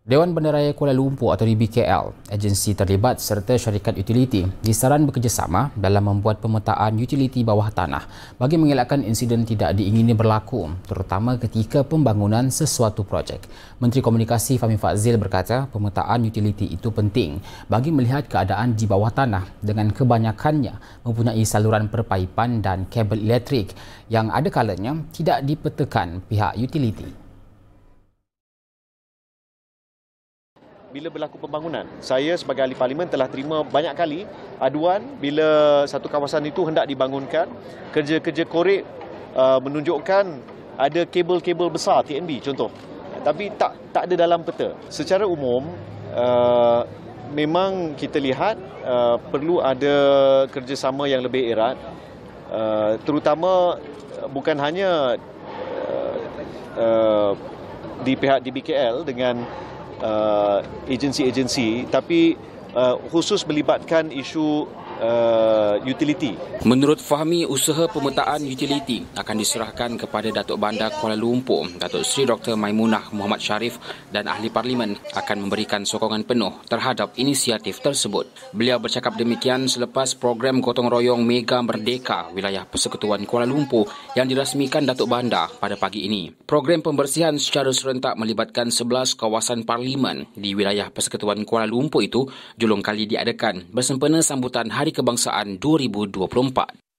Dewan Bandaraya Kuala Lumpur atau DBKL, agensi terlibat serta syarikat utiliti disaran bekerjasama dalam membuat pemetaan utiliti bawah tanah bagi mengelakkan insiden tidak diingini berlaku terutama ketika pembangunan sesuatu projek. Menteri Komunikasi Fahmi Fazil berkata pemetaan utiliti itu penting bagi melihat keadaan di bawah tanah dengan kebanyakannya mempunyai saluran perpaipan dan kabel elektrik yang ada kalanya tidak dipetakan pihak utiliti. bila berlaku pembangunan. Saya sebagai ahli parlimen telah terima banyak kali aduan bila satu kawasan itu hendak dibangunkan, kerja-kerja korek uh, menunjukkan ada kabel-kabel besar TNB contoh. Tapi tak tak ada dalam peta. Secara umum uh, memang kita lihat uh, perlu ada kerjasama yang lebih erat uh, terutama uh, bukan hanya uh, uh, di pihak DBKL dengan agensi-agensi uh, tapi uh, khusus melibatkan isu uh, utility. Menurut Fahmi, usaha pemetaan utiliti akan diserahkan kepada Datuk Bandar Kuala Lumpur, Datuk Seri Dr. Maimunah Muhammad Sharif dan Ahli Parlimen akan memberikan sokongan penuh terhadap inisiatif tersebut. Beliau bercakap demikian selepas program gotong royong Mega Merdeka Wilayah Persekutuan Kuala Lumpur yang dirasmikan Datuk Bandar pada pagi ini. Program pembersihan secara serentak melibatkan 11 kawasan parlimen di wilayah Persekutuan Kuala Lumpur itu julung kali diadakan bersempena sambutan Hari Kebangsaan 2024.